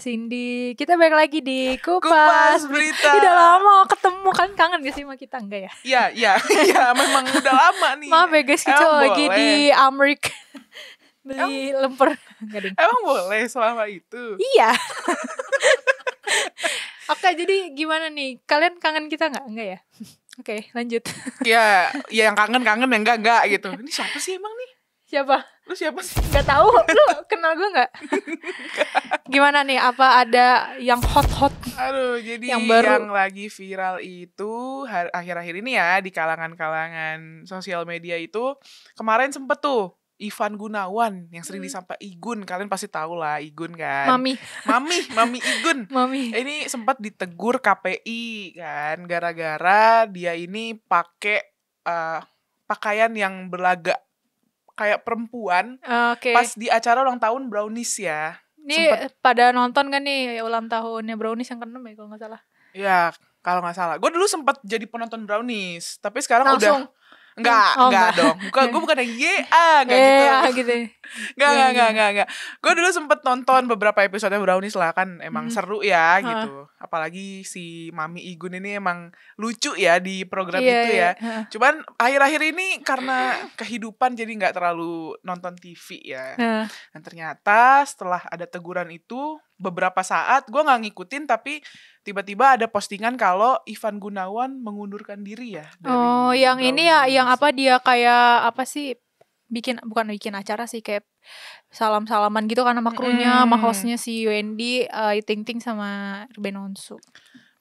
Cindy. Kita balik lagi di iya, Kupas, Kupas Berita. Udah lama ketemu kan kangen gak sih sama kita enggak ya? Iya, iya, iya, memang udah lama nih. Maaf ya guys, kita Emang lagi boleh. di Amrik beli Emang, lemper. Enggak, Emang boleh selama itu? Iya. Oke, jadi gimana nih? Kalian kangen kita enggak? Enggak ya? Oke, lanjut. Iya, ya yang kangen-kangen yang enggak-enggak gitu. Ini siapa sih emang nih? Siapa? Lu siapa sih? Gak tahu. Lu kenal gue nggak? Gimana nih? Apa ada yang hot-hot? Aduh, jadi yang, baru. yang lagi viral itu akhir-akhir ini ya di kalangan-kalangan sosial media itu kemarin sempet tuh Ivan Gunawan yang sering hmm. Igun kalian pasti tahu lah Igun kan Mami Mami Mami Igun Mami ini sempat ditegur KPI kan gara-gara dia ini pakai uh, eh, pakaian yang berlagak kayak perempuan okay. pas di acara ulang tahun brownies ya ini pada nonton kan nih ulang tahunnya brownies yang keenam ya kalau nggak salah ya kalau nggak salah gue dulu sempat jadi penonton brownies tapi sekarang Langsung. udah Enggak, oh, enggak, dong. Bukan, gue bukan yang ye, ya, gitu. ya, ah, enggak gitu. gitu. Enggak, enggak, iya, enggak, iya. enggak, enggak. Gue dulu sempet nonton beberapa episode Brownies lah kan emang hmm. seru ya gitu. Apalagi si Mami Igun ini emang lucu ya di program yeah, itu iya, ya. Huh. Cuman akhir-akhir ini karena kehidupan jadi nggak terlalu nonton TV ya. Huh. Dan ternyata setelah ada teguran itu, beberapa saat gue nggak ngikutin tapi tiba-tiba ada postingan kalau Ivan Gunawan mengundurkan diri ya dari oh yang Brown ini ya yang apa dia kayak apa sih bikin bukan bikin acara sih kayak salam-salaman gitu kan sama krunya hmm. sama hostnya si Wendy uh, eh, Ting Ting sama Ruben Onsu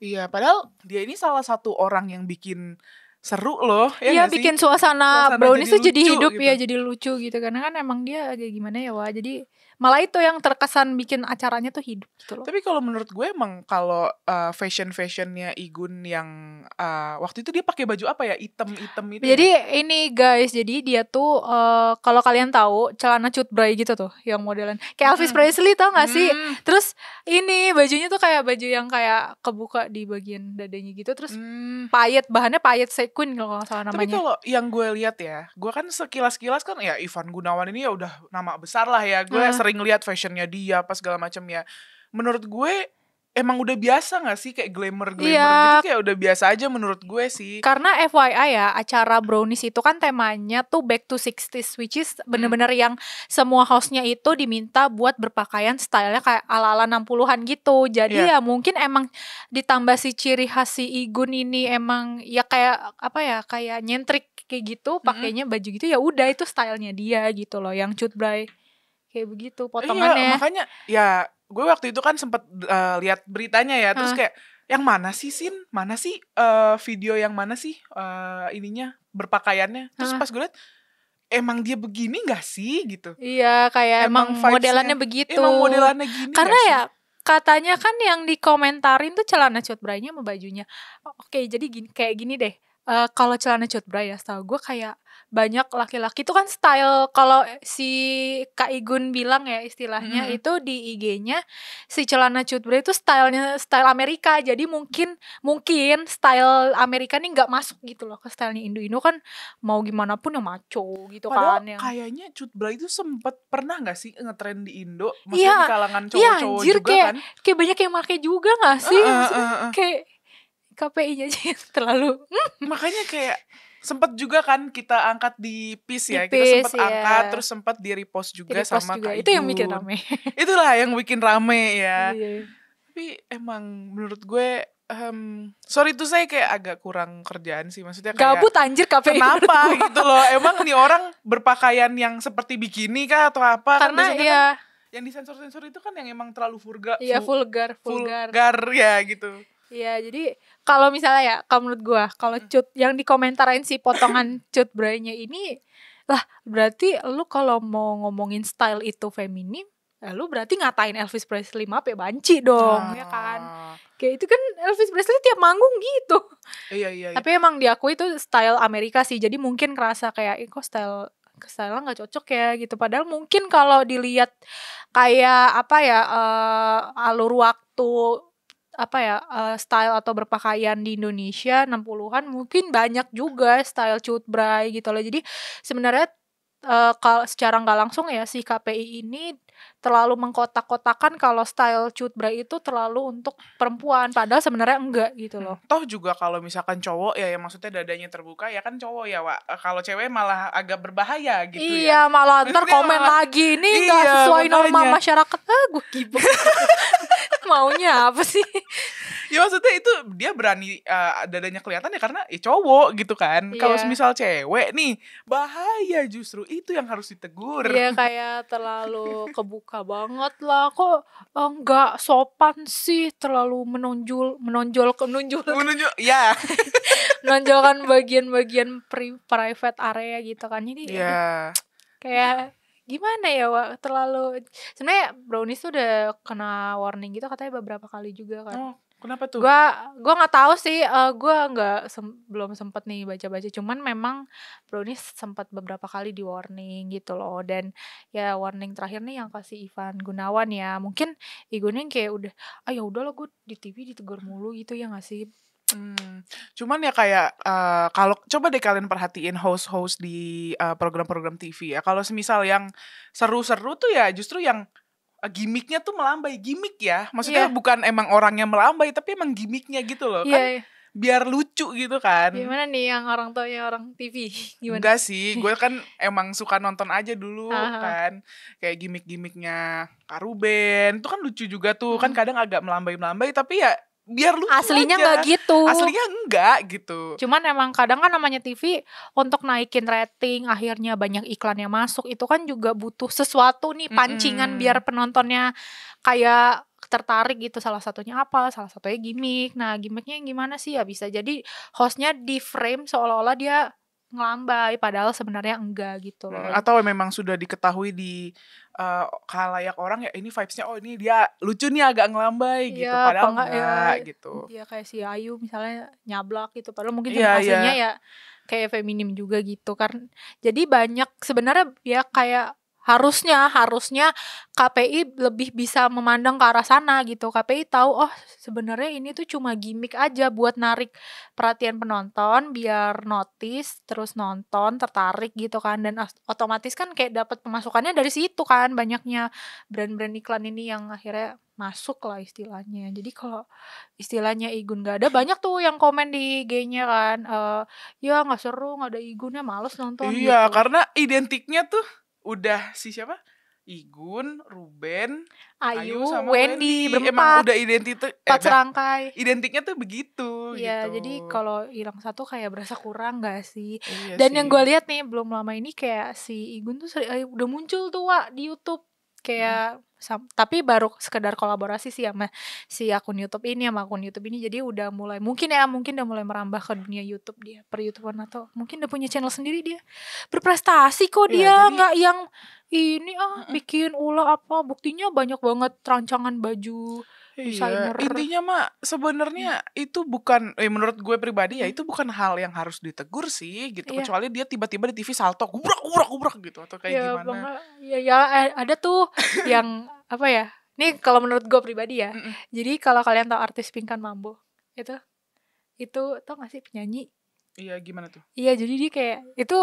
iya padahal dia ini salah satu orang yang bikin seru loh ya iya bikin sih? suasana, suasana brownies jadi tuh jadi hidup ya, gitu. ya jadi lucu gitu karena kan emang dia kayak gimana ya wah jadi malah itu yang terkesan bikin acaranya tuh hidup gitu loh. Tapi kalau menurut gue emang kalau uh, eh, fashion fashionnya Igun yang uh, waktu itu dia pakai baju apa ya item item itu. Jadi ya? ini guys, jadi dia tuh uh, kalau kalian tahu celana cut bray gitu tuh yang modelan kayak Elvis hmm. Presley tau gak sih? Terus ini bajunya tuh kayak baju yang kayak kebuka di bagian dadanya gitu terus hmm. payet bahannya payet sequin kalau nggak salah namanya. Tapi kalau yang gue lihat ya, gue kan sekilas-kilas kan ya Ivan Gunawan ini ya udah nama besar lah ya gue hmm. sering sering lihat fashionnya dia apa segala macam ya menurut gue emang udah biasa gak sih kayak glamour glamour gitu iya. kayak udah biasa aja menurut gue sih karena FYI ya acara brownies itu kan temanya tuh back to 60s which is bener-bener hmm. yang semua hostnya itu diminta buat berpakaian stylenya kayak ala-ala 60-an gitu jadi yeah. ya mungkin emang ditambah si ciri khas si Igun ini emang ya kayak apa ya kayak nyentrik kayak gitu hmm. pakainya -hmm. baju gitu ya udah itu stylenya dia gitu loh yang cutbray kayak begitu iya, potongannya. Iya, makanya ya gue waktu itu kan sempat uh, eh, lihat beritanya ya, terus huh? kayak yang mana sih sin, mana sih uh, video yang mana sih uh, ininya berpakaiannya, terus huh? pas gue lihat emang dia begini gak sih gitu? Iya kayak emang, emang modelannya begitu. Emang modelannya gini. Karena ya sih? katanya kan yang dikomentarin tuh celana cut bra-nya sama bajunya. Oke jadi gini kayak gini deh uh, kalau celana cut bra ya setahu gue kayak banyak laki-laki itu kan style kalau si Kak Igun bilang ya istilahnya hmm. itu di IG-nya si celana cut bra itu stylenya style Amerika jadi mungkin mungkin style Amerika ini nggak masuk gitu loh ke stylenya Indo-Indo kan mau gimana pun yang maco gitu Padahal kan yang... kayaknya cut bra itu sempet pernah nggak sih ngetren di Indo maksudnya ya, di kalangan iya, cowok-cowok ya, juga kayak, kan kayak banyak yang pakai juga nggak sih uh, uh, uh, uh. kayak KPI-nya aja terlalu. Hmm. Makanya kayak sempat juga kan kita angkat di PIS ya, di kita sempat ya. angkat iya. terus sempat di repost juga di sama juga. Itu yang bikin rame. Itulah yang bikin rame ya. Iya. Tapi emang menurut gue um, sorry tuh saya kayak agak kurang kerjaan sih maksudnya kayak gabut anjir KPI kenapa gitu loh emang nih orang berpakaian yang seperti bikini kah atau apa kan karena kan ya kan, yang disensor-sensor itu kan yang emang terlalu vulgar iya vulgar vulgar vulgar ya gitu Iya, jadi kalau misalnya ya, kalau menurut gua, kalau hmm. cut yang dikomentarin si potongan cut Braynya ini lah berarti lu kalau mau ngomongin style itu feminim, ya lu berarti ngatain Elvis Presley maaf ya banci dong, ah. ya kan? Ah. Kayak itu kan Elvis Presley tiap manggung gitu. Iya, iya, iya. Tapi emang diakui itu style Amerika sih. Jadi mungkin kerasa kayak kok style style nggak cocok ya gitu. Padahal mungkin kalau dilihat kayak apa ya uh, alur waktu apa ya uh, style atau berpakaian di Indonesia 60-an mungkin banyak juga style cutbray gitu loh. Jadi sebenarnya uh, eh, kalau secara nggak langsung ya si KPI ini terlalu mengkotak-kotakan kalau style cutbray itu terlalu untuk perempuan padahal sebenarnya enggak gitu hmm, loh. Hmm, toh juga kalau misalkan cowok ya yang maksudnya dadanya terbuka ya kan cowok ya Wak. Eh, kalau cewek malah agak berbahaya gitu iya, ya. Iya, malah ntar komen malah, lagi ini iya, sesuai makanya. norma masyarakat. Ah, gue kibuk. maunya apa sih? ya maksudnya itu dia berani uh, dadanya kelihatan ya karena ya cowok gitu kan. Yeah. Kalau misal cewek nih bahaya justru itu yang harus ditegur. Iya yeah, kayak terlalu kebuka banget lah kok enggak eh, sopan sih terlalu menonjol menonjol ke menonjol menonjol ya. menonjolkan bagian-bagian private area gitu kan. Ini yeah. kayak gimana ya wa terlalu sebenarnya brownies tuh udah kena warning gitu katanya beberapa kali juga kan oh. Kenapa tuh? Gua gua nggak tahu sih. Uh, gua nggak sem belum sempet nih baca-baca. Cuman memang Brownies sempat beberapa kali di warning gitu loh. Dan ya warning terakhir nih yang kasih Ivan Gunawan ya. Mungkin Igunin kayak udah, ayo ah, ya udah lo gue di TV ditegur mulu gitu ya ngasih. Hmm, cuman ya kayak uh, kalau coba deh kalian perhatiin host-host di eh, program-program uh, TV ya. Kalau semisal yang seru-seru tuh ya justru yang eh, gimmicknya tuh melambai gimmick ya. Maksudnya yeah. bukan emang orangnya melambai tapi emang gimmicknya gitu loh. Yeah, kan yeah. biar lucu gitu kan. Gimana nih yang orang tuanya orang TV? Gimana? Enggak sih, gue kan emang suka nonton aja dulu uh-huh. kan. Kayak gimmick-gimmicknya Karuben. Itu kan lucu juga tuh. Kan hmm. Kan kadang agak melambai-melambai tapi ya biar lu aslinya nggak gitu aslinya enggak gitu cuman emang kadang kan namanya TV untuk naikin rating akhirnya banyak iklan yang masuk itu kan juga butuh sesuatu nih pancingan mm -hmm. biar penontonnya kayak tertarik gitu salah satunya apa salah satunya gimmick nah gimmicknya gimana sih ya bisa jadi hostnya di frame seolah-olah dia ngelambai padahal sebenarnya enggak gitu loh. Mm, atau memang sudah diketahui di uh, kalayak orang ya ini vibesnya oh ini dia lucu nih agak ngelambai iya, gitu padahal enggak, ya? enggak ya, gitu ya kayak si Ayu misalnya nyablak gitu padahal mungkin ya, aslinya ya. ya kayak feminim juga gitu kan jadi banyak sebenarnya ya kayak harusnya harusnya KPI lebih bisa memandang ke arah sana gitu. KPI tahu oh sebenarnya ini tuh cuma gimmick aja buat narik perhatian penonton biar notice terus nonton tertarik gitu kan dan otomatis kan kayak dapat pemasukannya dari situ kan banyaknya brand-brand iklan ini yang akhirnya masuk lah istilahnya. Jadi kalau istilahnya Igun gak ada, banyak tuh yang komen di g nya kan, e, ya nggak seru, nggak ada Igunnya, males nonton. Iya, gitu. karena identiknya tuh udah si siapa? Igun, Ruben, Ayu, Ayu sama Wendy, Wendy. Emang udah identitas eh, empat eh, serangkai. Identiknya tuh begitu Iya, gitu. jadi kalau hilang satu kayak berasa kurang gak sih? Iya Dan sih. yang gue lihat nih belum lama ini kayak si Igun tuh seri, eh, udah muncul tuh Wak di YouTube kayak hmm tapi baru sekedar kolaborasi sih sama si akun YouTube ini sama akun YouTube ini jadi udah mulai mungkin ya mungkin udah mulai merambah ke dunia YouTube dia per YouTuber atau mungkin udah punya channel sendiri dia berprestasi kok iya, dia nggak yang ini ah bikin ulah apa buktinya banyak banget rancangan baju Iya, intinya mah sebenarnya hmm. itu bukan eh menurut gue pribadi ya hmm. itu bukan hal yang harus ditegur sih gitu yeah. kecuali dia tiba-tiba di TV salto gubrak gubrak gubrak gitu atau kayak yeah, gimana. bangga. Iya, ya ya ada tuh yang apa ya? Ini kalau menurut gue pribadi ya. Mm-mm. Jadi kalau kalian tahu artis Pinkan Mambo itu itu tau gak sih penyanyi? Iya, gimana tuh? Iya, jadi dia kayak itu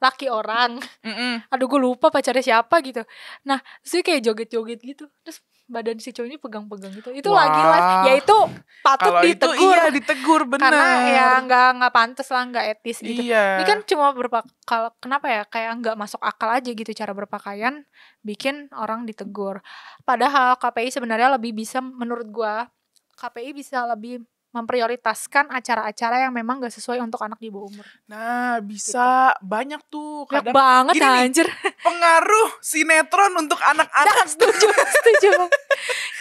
laki orang. Mm-mm. Aduh gue lupa pacarnya siapa gitu. Nah, terus dia kayak joget-joget gitu. Terus badan si cowok ini pegang-pegang gitu. Itu lagi lagi lah, ya itu patut Kalo ditegur. Itu, iya, ditegur benar. Karena ya nggak nggak pantas lah, nggak etis gitu. Iya. Ini kan cuma berpakal kenapa ya? Kayak nggak masuk akal aja gitu cara berpakaian bikin orang ditegur. Padahal KPI sebenarnya lebih bisa menurut gua KPI bisa lebih memprioritaskan acara-acara yang memang gak sesuai untuk anak di bawah umur. Nah, bisa gitu. banyak tuh. Kadang banyak banget anjir. Nih, pengaruh sinetron untuk anak-anak. Nah, setuju, setuju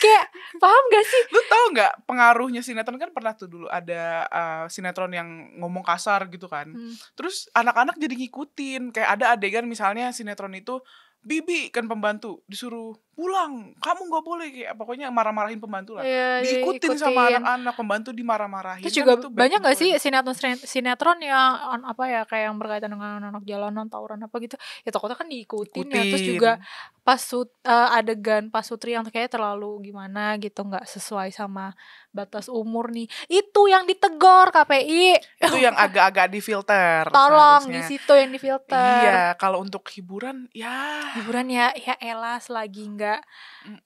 kayak paham gak sih lu tau nggak pengaruhnya sinetron kan pernah tuh dulu ada uh, sinetron yang ngomong kasar gitu kan hmm. terus anak-anak jadi ngikutin kayak ada adegan misalnya sinetron itu bibi kan pembantu disuruh pulang kamu nggak boleh kayak pokoknya marah-marahin pembantu lah ya, diikutin ikutin. sama anak-anak pembantu dimarah-marahin kan itu juga kan itu banyak nggak sih sinetron sinetron yang apa ya kayak yang berkaitan dengan anak jalanan tawuran apa gitu ya takutnya kan diikutin Ikutin. Nah, ya terus juga pas sut, uh, adegan pas sutri yang kayaknya terlalu gimana gitu nggak sesuai sama batas umur nih itu yang ditegor KPI itu yang agak-agak difilter tolong di situ yang difilter iya kalau untuk hiburan ya hiburan ya ya elas lagi nggak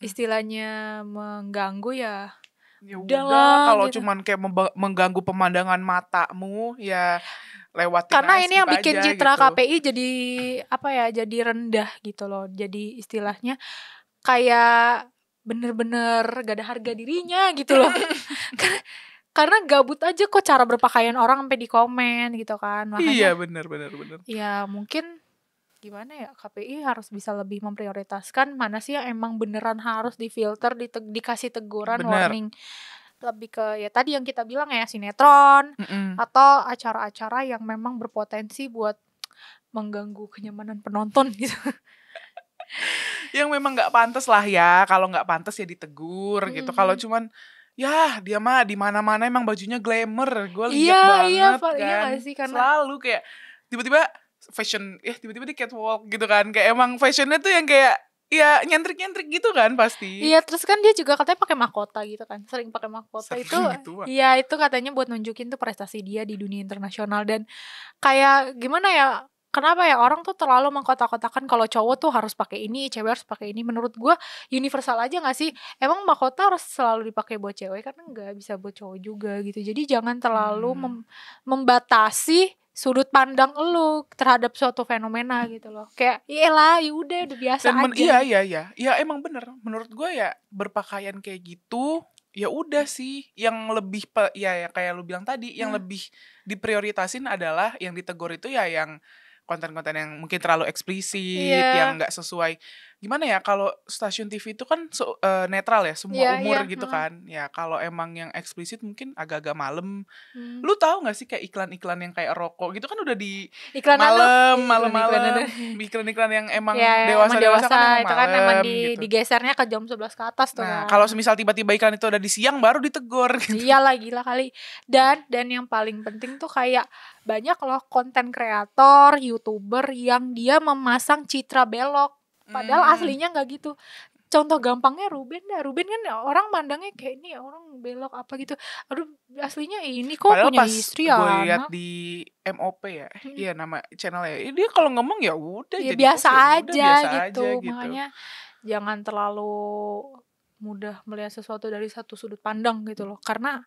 istilahnya mengganggu ya ya udah kalau gitu. cuman kayak mengganggu pemandangan matamu ya lewat karena ini yang bikin aja, citra gitu. KPI jadi apa ya jadi rendah gitu loh jadi istilahnya kayak bener-bener gak ada harga dirinya gitu loh karena gabut aja kok cara berpakaian orang sampai di komen gitu kan iya, Makanya, iya bener bener bener ya mungkin gimana ya KPI harus bisa lebih memprioritaskan mana sih yang emang beneran harus difilter di dikasih teguran Bener. warning lebih ke ya tadi yang kita bilang ya sinetron mm -mm. atau acara-acara yang memang berpotensi buat mengganggu kenyamanan penonton gitu yang memang nggak pantas lah ya kalau nggak pantas ya ditegur mm -hmm. gitu kalau cuman ya dia mah di mana mana emang bajunya glamour gue lihat iya, iya banget iya, kan iya sih, karena... selalu kayak tiba-tiba fashion ya tiba-tiba di catwalk gitu kan kayak emang fashionnya tuh yang kayak ya nyentrik nyentrik gitu kan pasti iya terus kan dia juga katanya pakai mahkota gitu kan sering pakai mahkota sering itu gitu, iya gitu, itu katanya buat nunjukin tuh prestasi dia di dunia internasional dan kayak gimana ya kenapa ya orang tuh terlalu mengkotak-kotakan kalau cowok tuh harus pakai ini, cewek harus pakai ini. Menurut gue universal aja gak sih? Emang mahkota harus selalu dipakai buat cewek karena nggak bisa buat cowok juga gitu. Jadi jangan terlalu hmm. mem membatasi sudut pandang lu terhadap suatu fenomena gitu loh kayak iyalah ya udah udah biasa Dan aja iya iya iya ya emang bener menurut gue ya berpakaian kayak gitu ya udah sih yang lebih pe- ya, ya kayak lu bilang tadi hmm. yang lebih diprioritasin adalah yang ditegur itu ya yang konten-konten yang mungkin terlalu eksplisit yeah. yang nggak sesuai gimana ya kalau stasiun TV itu kan so, uh, eh, netral ya semua yeah, umur yeah, gitu hmm. kan ya kalau emang yang eksplisit mungkin agak-agak malam hmm. lu tahu nggak sih kayak iklan-iklan yang kayak rokok gitu kan udah di iklan malam malam-malam iklan-iklan yang emang iya, dewasa, dewasa dewasa kan, itu kan emang di, gitu. digesernya ke jam 11 ke atas tuh nah kan. kalau semisal tiba-tiba iklan itu udah di siang baru ditegur gitu. lagi iya lah kali dan dan yang paling penting tuh kayak banyak loh konten kreator youtuber yang dia memasang citra belok padahal hmm. aslinya nggak gitu contoh gampangnya Ruben dah Ruben kan orang pandangnya kayak ini orang belok apa gitu aduh aslinya ini kok Padahal punya pas istri ya gue lihat di MOP ya iya hmm. nama channelnya eh, dia kalau ngomong ya udah ya, jadi biasa, ya aja, gitu, aja gitu makanya jangan terlalu mudah melihat sesuatu dari satu sudut pandang gitu loh karena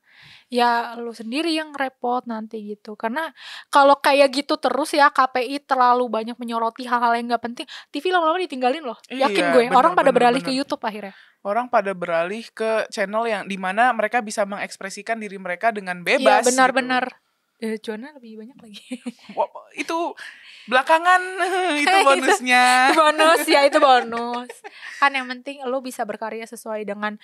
ya lo sendiri yang repot nanti gitu karena kalau kayak gitu terus ya KPI terlalu banyak menyoroti hal-hal yang nggak penting TV lama-lama ditinggalin loh iya, yakin gue bener, orang pada bener, beralih bener. ke YouTube akhirnya orang pada beralih ke channel yang dimana mereka bisa mengekspresikan diri mereka dengan iya, bebas iya benar-benar gitu. Eh, cuannya lebih banyak lagi. Wah, itu belakangan itu iya, bonusnya. itu bonus ya itu bonus. Kan yang penting lo bisa berkarya sesuai dengan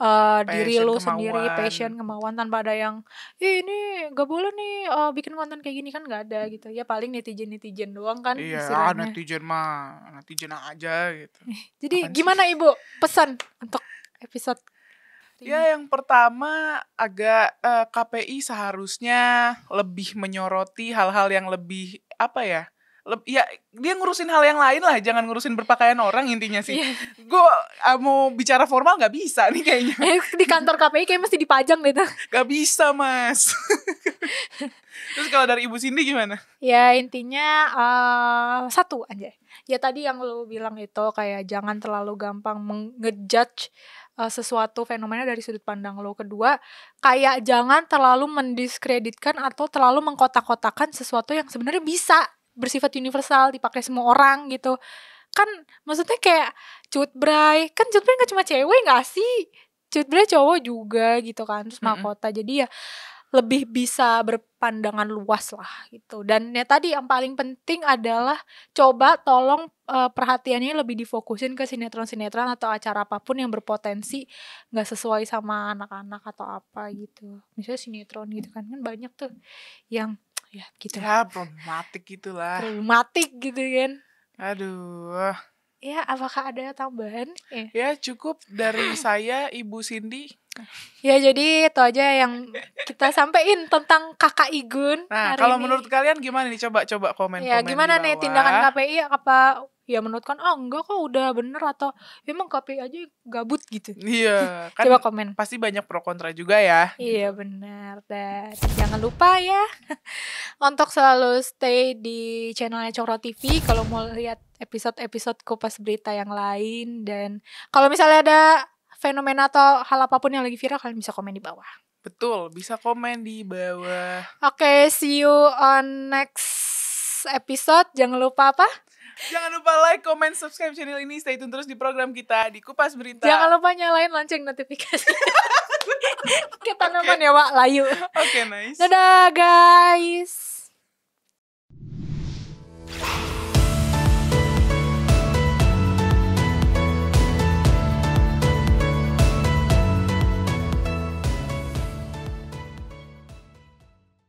uh, diri lo kemauan. sendiri, passion, kemauan tanpa ada yang ini gak boleh nih uh, bikin konten kayak gini kan gak ada gitu. Ya paling netizen-netizen doang kan Iya, ah, netizen mah, netizen aja gitu. Jadi Apaan gimana sih? Ibu pesan untuk episode Ya, yang pertama agak uh, eh, KPI seharusnya lebih menyoroti hal-hal yang lebih apa ya? Leb, ya dia ngurusin hal yang lain lah, jangan ngurusin berpakaian orang intinya sih. Yeah. Iya. Gue mau bicara formal nggak bisa nih kayaknya. Eh, di kantor KPI kayak mesti dipajang deh. Gak bisa mas. Terus kalau dari Ibu Cindy gimana? Ya intinya uh, satu aja. Ya tadi yang lu bilang itu kayak jangan terlalu gampang mengejudge uh, sesuatu fenomena dari sudut pandang lo. Kedua, kayak jangan terlalu mendiskreditkan atau terlalu mengkotak-kotakan sesuatu yang sebenarnya bisa bersifat universal dipakai semua orang gitu. Kan maksudnya kayak cutbray, kan cutbray gak cuma cewek gak sih? Cutbray cowok juga gitu kan, terus mahkota. Mm -hmm. Jadi ya lebih bisa berpandangan luas lah gitu. Dan ya tadi yang paling penting adalah coba tolong uh, perhatiannya lebih difokusin ke sinetron-sinetron atau acara apapun yang berpotensi nggak sesuai sama anak-anak atau apa gitu. Misalnya sinetron gitu kan kan banyak tuh yang ya gitu. Ya problematik gitulah. Problematik gitu kan. Aduh. Ya, apakah ada tambahan? Eh. ya cukup dari saya Ibu Cindy. Ya jadi itu aja yang kita sampein tentang kakak Igun. Nah kalau ini. menurut kalian gimana nih coba coba komen. Ya komen gimana nih tindakan KPI apa ya menurut kan oh enggak kok udah bener atau ya, emang KPI aja gabut gitu. Iya. Kan coba komen. Pasti banyak pro kontra juga ya. Iya benar dan jangan lupa ya untuk selalu stay di channelnya Cokro TV kalau mau lihat episode-episode kupas berita yang lain dan kalau misalnya ada fenomena atau hal apapun yang lagi viral kalian bisa komen di bawah. Betul, bisa komen di bawah. Oke, okay, see you on next episode. Jangan lupa apa? Jangan lupa like, comment, subscribe channel ini. Stay tune terus di program kita di Kupas Berita. Jangan lupa nyalain lonceng notifikasi. kita okay. ya, wak Layu. Oke, okay, nice. Dadah, guys.